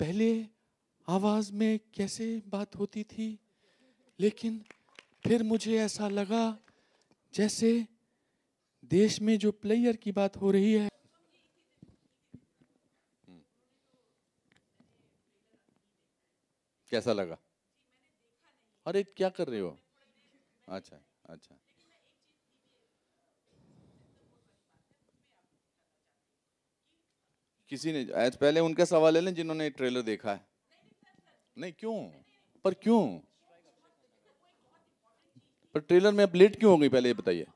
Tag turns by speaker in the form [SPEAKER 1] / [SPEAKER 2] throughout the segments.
[SPEAKER 1] पहले आवाज में कैसे बात होती थी लेकिन फिर मुझे ऐसा लगा जैसे देश में जो प्लेयर की बात हो रही है
[SPEAKER 2] कैसा लगा अरे क्या कर रहे हो अच्छा अच्छा किसी ने आज पहले उनका सवाल है ना जिन्होंने ट्रेलर देखा है नहीं क्यों पर क्यों पर ट्रेलर में आप लेट क्यों हो गई पहले ये बताइए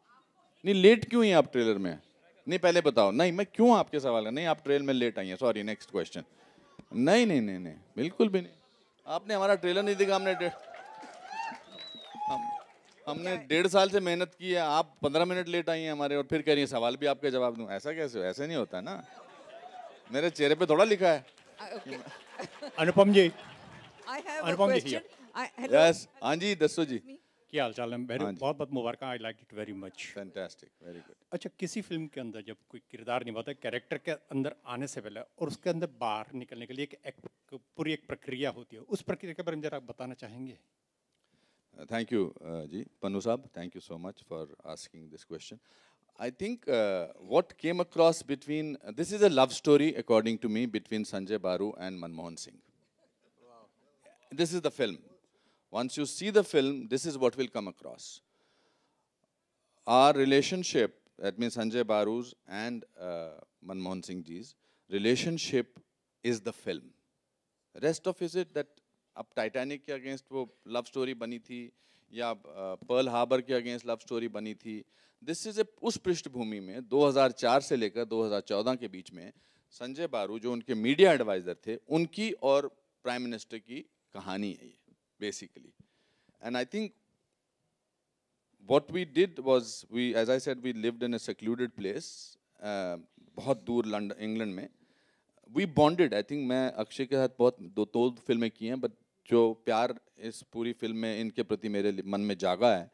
[SPEAKER 2] नहीं लेट क्यों हैं आप ट्रेलर में नहीं पहले बताओ नहीं मैं क्यों आपके सवाल है नहीं आप ट्रेलर में लेट आई हैं सॉरी नेक्स्ट क्वेश्चन नहीं नहीं नहीं नहीं बिल्कुल भी नहीं आपने हमारा ट्रेलर नहीं देखा हमने हम हमने डेढ़ साल से मेहनत की है आप पंद्रह मिनट लेट आई हैं हमारे और फिर कह रही हैं सवाल भी आपके जवाब दूँ ऐसा कैसे हो ऐसे नहीं होता ना मेरे चेहरे पे थोड़ा लिखा है uh, अनुपम जी अनुपम जी यस
[SPEAKER 1] हाँ जी दसो जी क्या हाल चाल है वेरी हाँ बहुत बहुत मुबारक I like it very much fantastic very good अच्छा किसी फिल्म के अंदर जब कोई किरदार निभाता है कैरेक्टर के अंदर आने से पहले और उसके अंदर बाहर निकलने के लिए एक, एक, एक पूरी एक प्रक्रिया होती है उस प्रक्रिया के बारे में जरा बताना चाहेंगे
[SPEAKER 2] थैंक uh, यू uh, जी पन्नू साहब thank you so much for asking this question I think uh, what came across between, uh, this is a love story, according to me, between Sanjay Baru and Manmohan Singh. Wow. This is the film. Once you see the film, this is what will come across. Our relationship, that means Sanjay Baru's and uh, Manmohan Singh ji's, relationship is the film. Rest of is it that up Titanic against, against love story story thi. या Pearl Harbor के against love story बनी थी this is a उस पृष्ठभूमि में 2004 से लेकर 2014 के बीच में संजय बारू जो उनके मीडिया एडवाइज़र थे उनकी और प्राइम मिनिस्टर की कहानी है ये basically and I think what we did was we as I said we live in a secluded place uh, बहुत दूर लंडन इंग्लैंड में वी बॉन्डेड आई थिंक मैं अक्षय के साथ बहुत दो दो फिल्में की हैं बट जो प्यार इस पूरी फिल्म में इनके प्रति मेरे मन में जागा है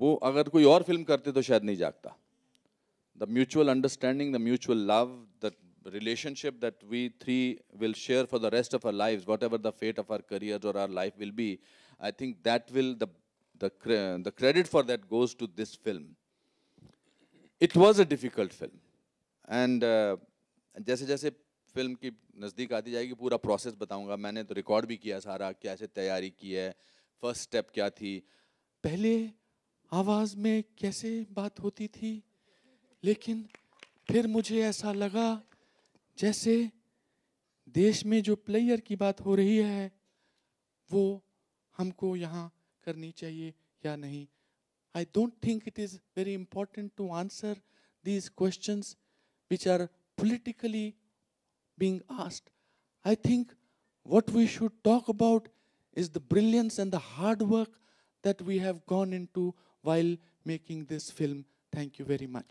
[SPEAKER 2] वो अगर कोई और फिल्म करते तो शायद नहीं जागता the mutual understanding the mutual love the relationship that we three will share for the rest of our life whatever the fate of our career और our life will be I think that will the credit for that goes to this film it was a difficult film and जैसे जैसे film की नज़दीक आती जाएगी पूरा process बताऊंगा मैंने तो रिकॉर्ड भी किया सारा कैसे तैयारी की है फर्स्ट स्टेप क्या
[SPEAKER 1] थी पहले आवाज़ में कैसे बात होती थी लेकिन फिर मुझे ऐसा लगा जैसे देश में जो प्लेयर की बात हो रही है वो हमको यहाँ करनी चाहिए या नहीं I don't think it is very important to answer these questions which are politically being asked. I think what we should talk about is the brilliance and the hard work that we have gone into while making this film. Thank you very much.